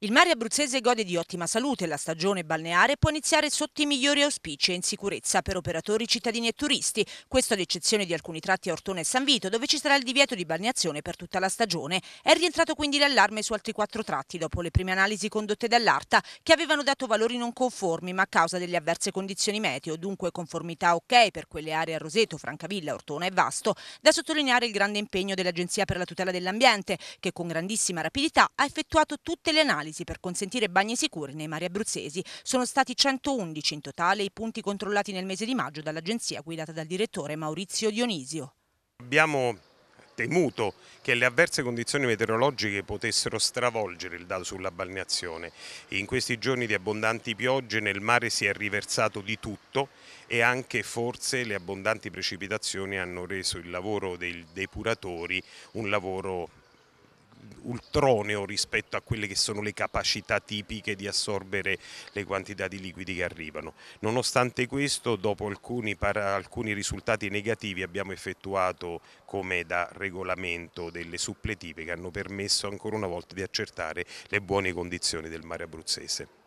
Il mare abruzzese gode di ottima salute, la stagione balneare può iniziare sotto i migliori auspici e in sicurezza per operatori, cittadini e turisti, questo ad eccezione di alcuni tratti a Ortona e San Vito, dove ci sarà il divieto di balneazione per tutta la stagione. È rientrato quindi l'allarme su altri quattro tratti dopo le prime analisi condotte dall'ARTA, che avevano dato valori non conformi ma a causa delle avverse condizioni meteo, dunque conformità ok per quelle aree a Roseto, Francavilla, Ortona e Vasto, da sottolineare il grande impegno dell'Agenzia per la tutela dell'ambiente, che con grandissima rapidità ha effettuato tutte le analisi analisi per consentire bagni sicuri nei mari abruzzesi. Sono stati 111 in totale i punti controllati nel mese di maggio dall'agenzia guidata dal direttore Maurizio Dionisio. Abbiamo temuto che le avverse condizioni meteorologiche potessero stravolgere il dato sulla balneazione. In questi giorni di abbondanti piogge nel mare si è riversato di tutto e anche forse le abbondanti precipitazioni hanno reso il lavoro dei depuratori un lavoro ultroneo rispetto a quelle che sono le capacità tipiche di assorbere le quantità di liquidi che arrivano. Nonostante questo, dopo alcuni, alcuni risultati negativi abbiamo effettuato come da regolamento delle suppletive che hanno permesso ancora una volta di accertare le buone condizioni del mare abruzzese.